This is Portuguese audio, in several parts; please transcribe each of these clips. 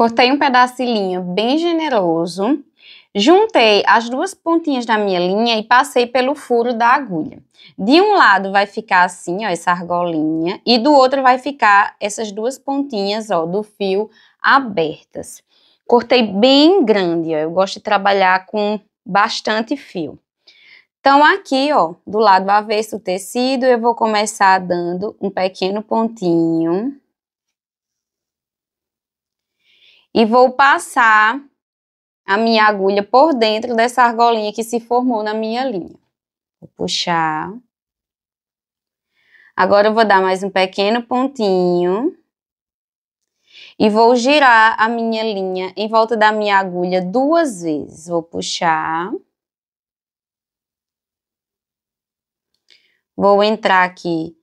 Cortei um pedaço de linha bem generoso, juntei as duas pontinhas da minha linha e passei pelo furo da agulha. De um lado vai ficar assim, ó, essa argolinha, e do outro vai ficar essas duas pontinhas, ó, do fio abertas. Cortei bem grande, ó, eu gosto de trabalhar com bastante fio. Então, aqui, ó, do lado avesso do tecido, eu vou começar dando um pequeno pontinho e vou passar a minha agulha por dentro dessa argolinha que se formou na minha linha. Vou puxar. Agora eu vou dar mais um pequeno pontinho e vou girar a minha linha em volta da minha agulha duas vezes. Vou puxar. Vou entrar aqui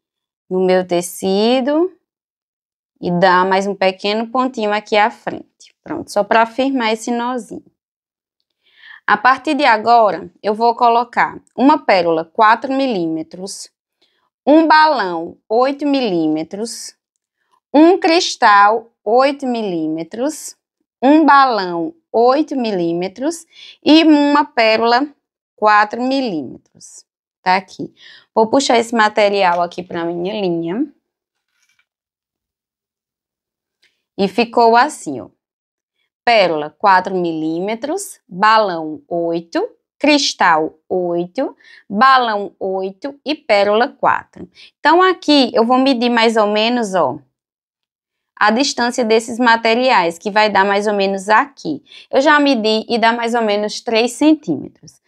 no meu tecido e dá mais um pequeno pontinho aqui à frente. Pronto, só para firmar esse nozinho. A partir de agora, eu vou colocar uma pérola 4 milímetros, um balão 8 milímetros, um cristal 8 milímetros, um balão 8 milímetros e uma pérola 4 milímetros. Tá aqui. Vou puxar esse material aqui para minha linha. E ficou assim, ó. Pérola 4 milímetros, balão 8, cristal 8, balão 8 e pérola 4. Então, aqui eu vou medir mais ou menos, ó, a distância desses materiais, que vai dar mais ou menos aqui. Eu já medi e dá mais ou menos 3 centímetros.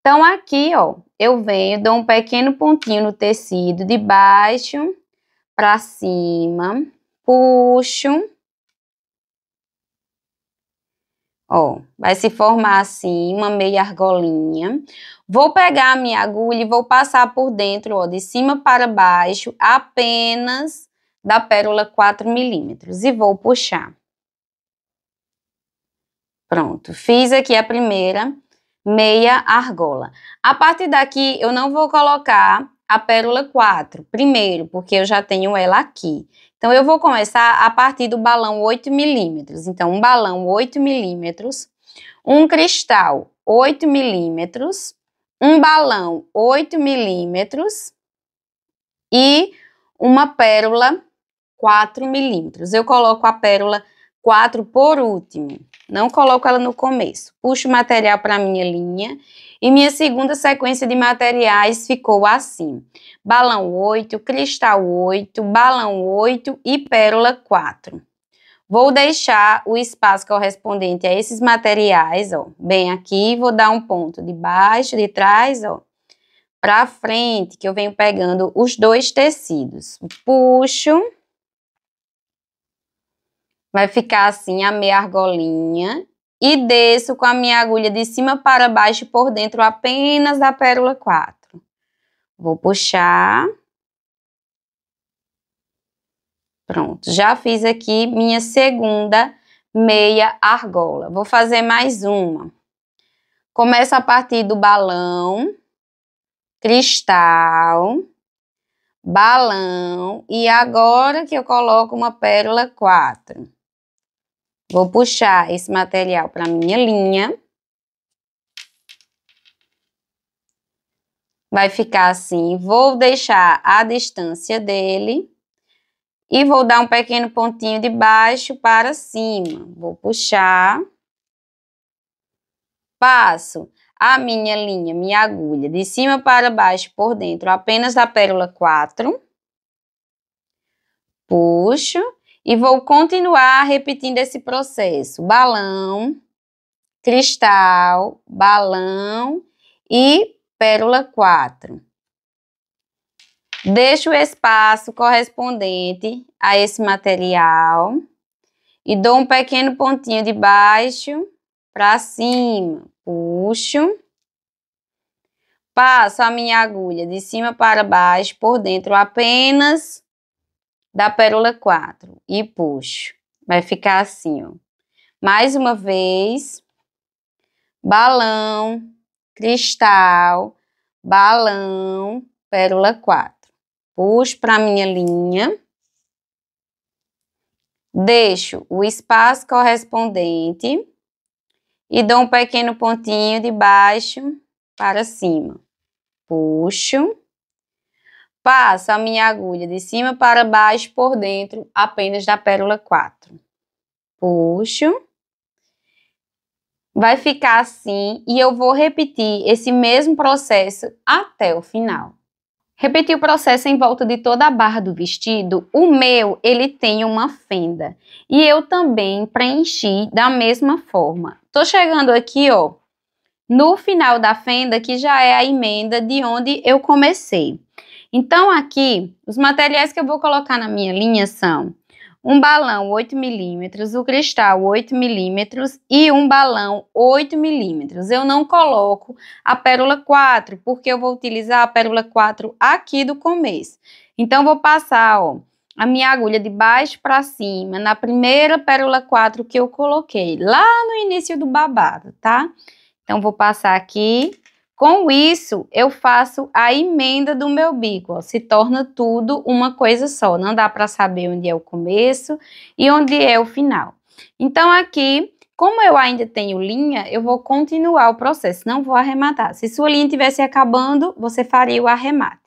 Então, aqui, ó, eu venho, dou um pequeno pontinho no tecido de baixo para cima, puxo Ó, vai se formar assim, uma meia argolinha. Vou pegar a minha agulha e vou passar por dentro, ó, de cima para baixo, apenas da pérola 4 milímetros. E vou puxar. Pronto, fiz aqui a primeira meia argola. A partir daqui, eu não vou colocar a pérola 4 primeiro, porque eu já tenho ela aqui. Então, eu vou começar a partir do balão 8 milímetros. Então, um balão 8 milímetros, um cristal 8 milímetros, um balão 8 milímetros e uma pérola 4 milímetros. Eu coloco a pérola 4 por último, não coloco ela no começo. Puxo o material para a minha linha e minha segunda sequência de materiais ficou assim: balão 8, cristal 8, balão 8 e pérola 4. Vou deixar o espaço correspondente a esses materiais, ó, bem aqui, vou dar um ponto de baixo, de trás, ó, para frente, que eu venho pegando os dois tecidos. Puxo. Vai ficar assim a meia argolinha e desço com a minha agulha de cima para baixo por dentro apenas da pérola 4. Vou puxar. Pronto, já fiz aqui minha segunda meia argola. Vou fazer mais uma. Começo a partir do balão, cristal, balão e agora que eu coloco uma pérola 4. Vou puxar esse material para minha linha. Vai ficar assim. Vou deixar a distância dele. E vou dar um pequeno pontinho de baixo para cima. Vou puxar. Passo a minha linha, minha agulha, de cima para baixo por dentro, apenas da pérola 4. Puxo e vou continuar repetindo esse processo. Balão, cristal, balão e pérola 4. Deixo o espaço correspondente a esse material e dou um pequeno pontinho de baixo para cima. Puxo. Passo a minha agulha de cima para baixo por dentro apenas da pérola 4 e puxo. Vai ficar assim, ó. Mais uma vez, balão, cristal, balão, pérola 4. Puxo para minha linha. Deixo o espaço correspondente e dou um pequeno pontinho de baixo para cima. Puxo. Passa a minha agulha de cima para baixo por dentro apenas da pérola 4. Puxo. Vai ficar assim e eu vou repetir esse mesmo processo até o final. Repeti o processo em volta de toda a barra do vestido. O meu, ele tem uma fenda. E eu também preenchi da mesma forma. Tô chegando aqui, ó, no final da fenda, que já é a emenda de onde eu comecei. Então, aqui, os materiais que eu vou colocar na minha linha são um balão 8 milímetros, o cristal 8 milímetros e um balão 8 milímetros. Eu não coloco a pérola 4, porque eu vou utilizar a pérola 4 aqui do começo. Então, vou passar, ó, a minha agulha de baixo para cima na primeira pérola 4 que eu coloquei lá no início do babado, tá? Então, vou passar aqui com isso, eu faço a emenda do meu bico, ó, se torna tudo uma coisa só, não dá para saber onde é o começo e onde é o final. Então aqui, como eu ainda tenho linha, eu vou continuar o processo, não vou arrematar. Se sua linha estivesse acabando, você faria o arremate.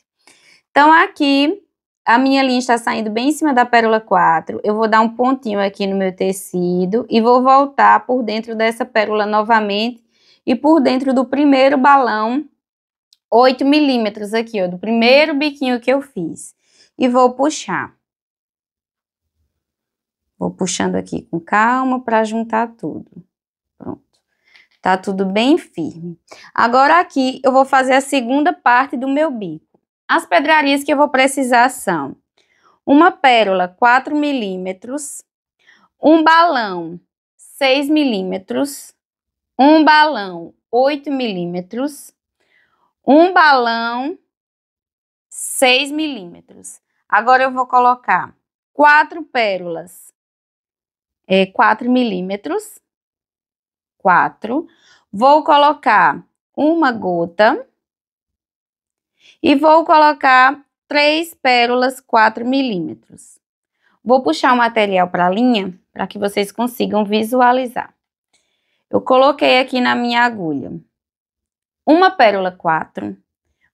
Então aqui, a minha linha está saindo bem em cima da pérola 4, eu vou dar um pontinho aqui no meu tecido e vou voltar por dentro dessa pérola novamente e por dentro do primeiro balão, 8 milímetros aqui, ó, do primeiro biquinho que eu fiz. E vou puxar. Vou puxando aqui com calma para juntar tudo. Pronto. Tá tudo bem firme. Agora aqui eu vou fazer a segunda parte do meu bico. As pedrarias que eu vou precisar são uma pérola 4 milímetros, um balão 6 milímetros, um balão 8 milímetros, um balão 6 milímetros. Agora eu vou colocar quatro pérolas, é, 4 milímetros, 4. Vou colocar uma gota e vou colocar três pérolas 4 milímetros. Vou puxar o material para a linha para que vocês consigam visualizar. Eu coloquei aqui na minha agulha uma pérola 4,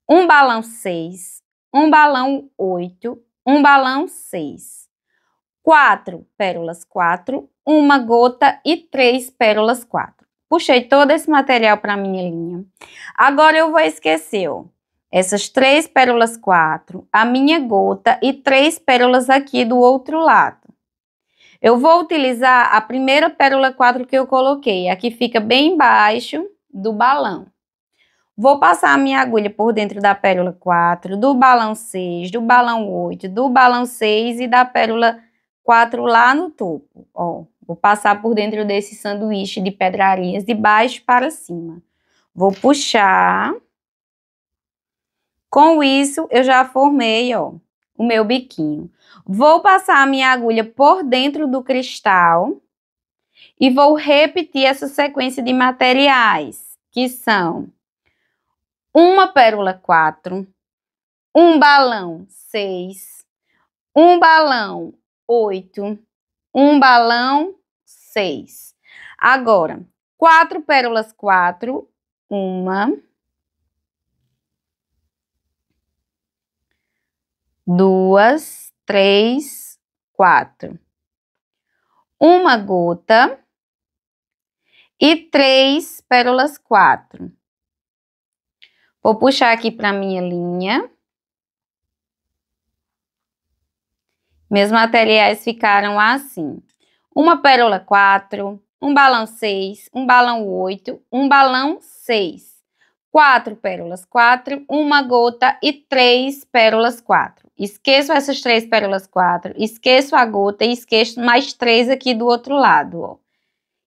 um balão 6, um balão 8, um balão 6, quatro pérolas 4, uma gota e três pérolas 4. Puxei todo esse material para minha linha. Agora eu vou esquecer, ó, essas três pérolas 4, a minha gota e três pérolas aqui do outro lado. Eu vou utilizar a primeira pérola 4 que eu coloquei, a que fica bem embaixo do balão. Vou passar a minha agulha por dentro da pérola 4, do balão 6, do balão 8, do balão 6 e da pérola 4 lá no topo, ó. Vou passar por dentro desse sanduíche de pedrarias de baixo para cima. Vou puxar. Com isso, eu já formei, ó, o meu biquinho. Vou passar a minha agulha por dentro do cristal e vou repetir essa sequência de materiais, que são uma pérola 4, um balão 6, um balão 8, um balão 6. Agora, quatro pérolas 4, uma, duas, três, quatro. Uma gota e três pérolas quatro. Vou puxar aqui para minha linha. Meus materiais ficaram assim. Uma pérola quatro, um balão seis, um balão oito, um balão seis, Quatro pérolas quatro, uma gota e três pérolas quatro. Esqueço essas três pérolas quatro, esqueço a gota e esqueço mais três aqui do outro lado, ó.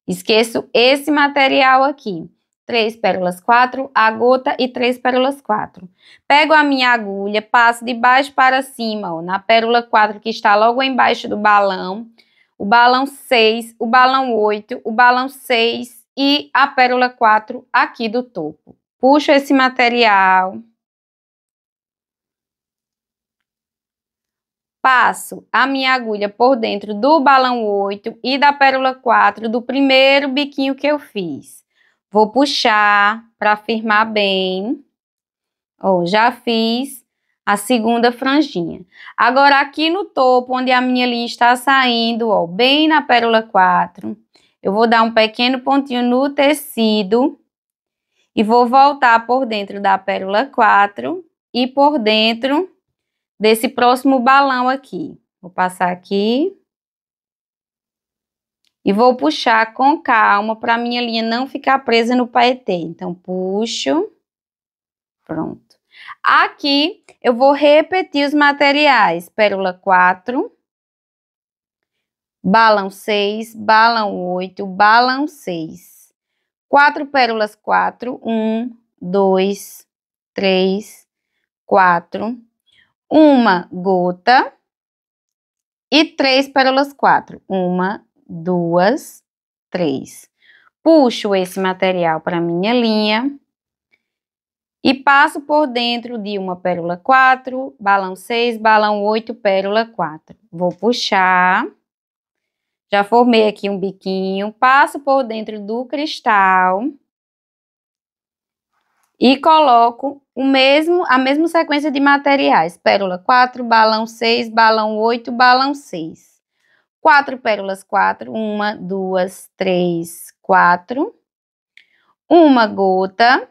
Esqueço esse material aqui. Três pérolas quatro, a gota e três pérolas quatro. Pego a minha agulha, passo de baixo para cima, ó, na pérola quatro que está logo embaixo do balão, o balão seis, o balão oito, o balão seis e a pérola quatro aqui do topo. Puxo esse material passo a minha agulha por dentro do balão 8 e da pérola 4 do primeiro biquinho que eu fiz. Vou puxar para firmar bem. Ó, já fiz a segunda franjinha. Agora, aqui no topo, onde a minha linha está saindo, ó, bem na pérola 4, eu vou dar um pequeno pontinho no tecido e vou voltar por dentro da pérola 4 e por dentro desse próximo balão aqui. Vou passar aqui. E vou puxar com calma para minha linha não ficar presa no paetê. Então, puxo. Pronto. Aqui, eu vou repetir os materiais. Pérola 4. Balão 6, balão 8, balão 6. Quatro pérolas quatro. Um, dois, três, quatro uma gota e três pérolas quatro. Uma, duas, três. Puxo esse material para minha linha e passo por dentro de uma pérola quatro balão seis balão oito pérola quatro Vou puxar. Já formei aqui um biquinho, passo por dentro do cristal e coloco o mesmo, a mesma sequência de materiais. Pérola 4, balão 6, balão 8, balão 6. Quatro pérolas 4, uma, duas, três, quatro. Uma gota.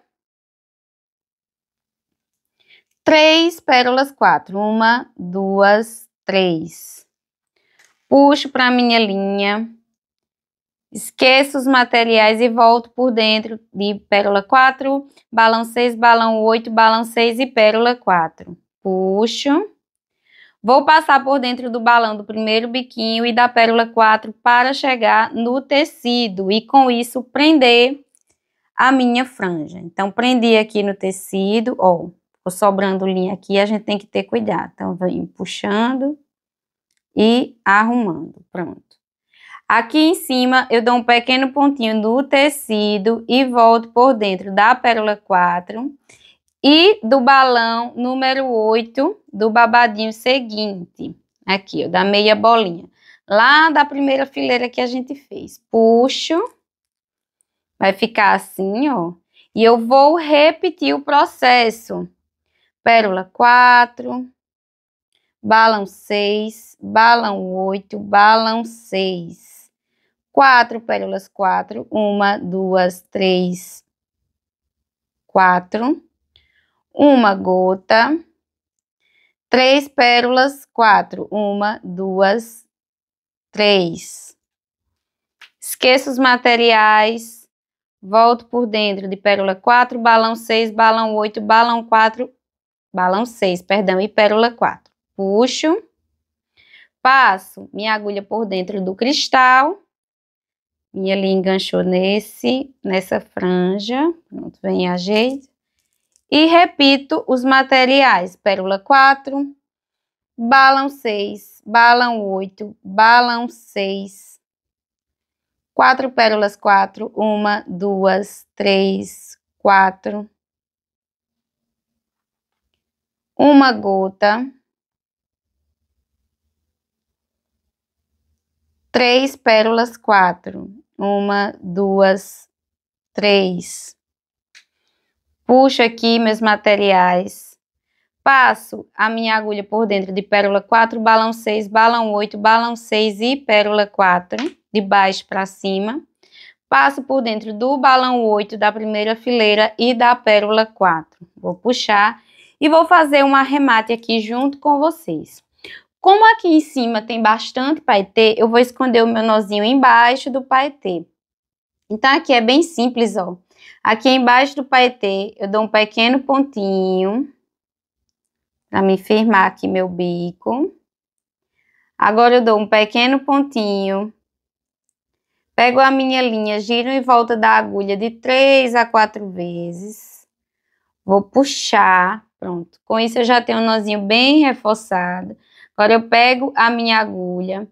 Três pérolas 4, uma, duas, três. Puxo para minha linha Esqueço os materiais e volto por dentro de pérola 4, balão 6, balão 8, balão 6 e pérola 4. Puxo. Vou passar por dentro do balão do primeiro biquinho e da pérola 4 para chegar no tecido e com isso prender a minha franja. Então, prendi aqui no tecido, ó, ficou sobrando linha aqui, a gente tem que ter cuidado. Então, vem puxando e arrumando, pronto. Aqui em cima eu dou um pequeno pontinho do tecido e volto por dentro da pérola 4 e do balão número 8 do babadinho seguinte, aqui ó, da meia bolinha, lá da primeira fileira que a gente fez. Puxo, vai ficar assim ó, e eu vou repetir o processo. Pérola 4, balão 6, balão 8, balão 6 quatro pérolas, quatro, uma, duas, três, quatro, uma gota, três pérolas, quatro, uma, duas, três. Esqueça os materiais, volto por dentro de pérola 4, balão 6, balão 8, balão 4, balão 6, perdão, e pérola 4. Puxo, passo minha agulha por dentro do cristal e ele enganchou nesse, nessa franja, pronto, vem a E repito os materiais, pérola 4, balão 6, balão 8, balão 6, 4 pérolas 4, 1, 2, 3, 4, uma gota, três pérolas, quatro. Uma, duas, três. Puxo aqui meus materiais. Passo a minha agulha por dentro de pérola 4, balão 6, balão 8, balão 6 e pérola 4, de baixo para cima. Passo por dentro do balão 8, da primeira fileira e da pérola 4. Vou puxar e vou fazer um arremate aqui junto com vocês. Como aqui em cima tem bastante paetê, eu vou esconder o meu nozinho embaixo do paetê. Então aqui é bem simples, ó. Aqui embaixo do paetê, eu dou um pequeno pontinho para me firmar aqui meu bico. Agora eu dou um pequeno pontinho. Pego a minha linha, giro em volta da agulha de três a quatro vezes. Vou puxar, pronto. Com isso eu já tenho um nozinho bem reforçado. Agora eu pego a minha agulha,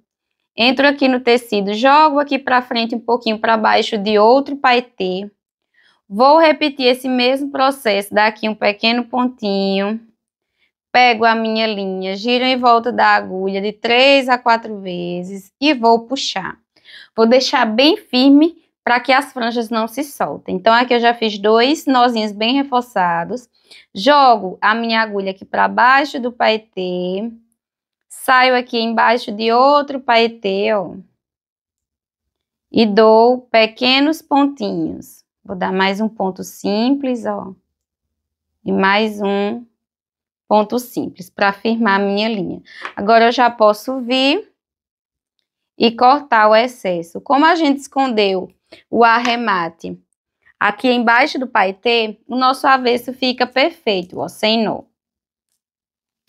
entro aqui no tecido, jogo aqui para frente um pouquinho para baixo de outro paetê. Vou repetir esse mesmo processo, daqui um pequeno pontinho. Pego a minha linha, giro em volta da agulha de três a quatro vezes e vou puxar. Vou deixar bem firme para que as franjas não se soltem. Então, aqui eu já fiz dois nozinhos bem reforçados. Jogo a minha agulha aqui para baixo do paetê saio aqui embaixo de outro paetê, ó, e dou pequenos pontinhos. Vou dar mais um ponto simples, ó, e mais um ponto simples para firmar a minha linha. Agora eu já posso vir e cortar o excesso. Como a gente escondeu o arremate aqui embaixo do paetê, o nosso avesso fica perfeito, ó, sem nó.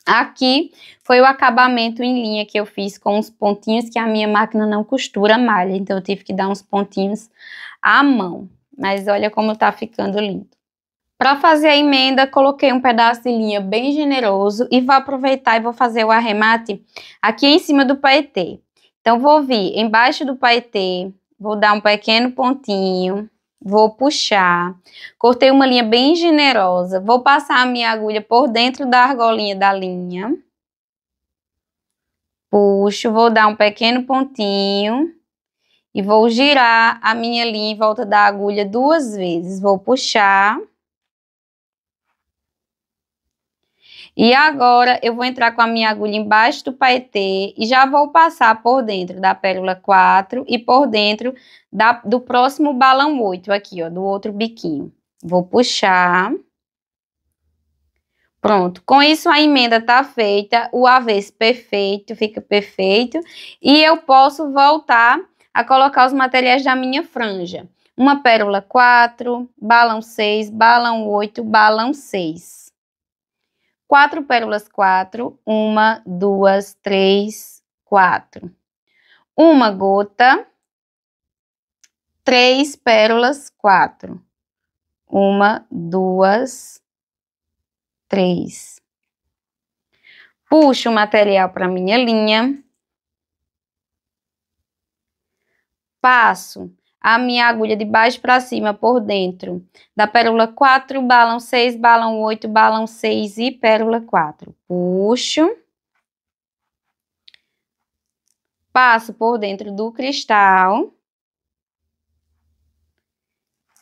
Aqui foi o acabamento em linha que eu fiz com os pontinhos que a minha máquina não costura malha, então eu tive que dar uns pontinhos à mão. Mas olha como tá ficando lindo. Para fazer a emenda, coloquei um pedaço de linha bem generoso e vou aproveitar e vou fazer o arremate aqui em cima do paetê. Então vou vir embaixo do paetê, vou dar um pequeno pontinho vou puxar. Cortei uma linha bem generosa. Vou passar a minha agulha por dentro da argolinha da linha. Puxo, vou dar um pequeno pontinho e vou girar a minha linha em volta da agulha duas vezes. Vou puxar. E agora eu vou entrar com a minha agulha embaixo do paetê e já vou passar por dentro da pérola 4 e por dentro da, do próximo balão 8 aqui, ó, do outro biquinho. Vou puxar. Pronto, com isso a emenda tá feita, o avesso perfeito, fica perfeito. E eu posso voltar a colocar os materiais da minha franja. Uma pérola 4, balão 6, balão 8, balão 6 quatro pérolas, quatro, uma, duas, três, quatro. Uma gota, três pérolas, quatro. Uma, duas, três. Puxo o material para minha linha. Passo a minha agulha de baixo para cima por dentro. Da pérola 4, balão 6, balão 8, balão 6 e pérola 4. Puxo. Passo por dentro do cristal.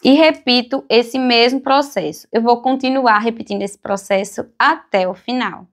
E repito esse mesmo processo. Eu vou continuar repetindo esse processo até o final.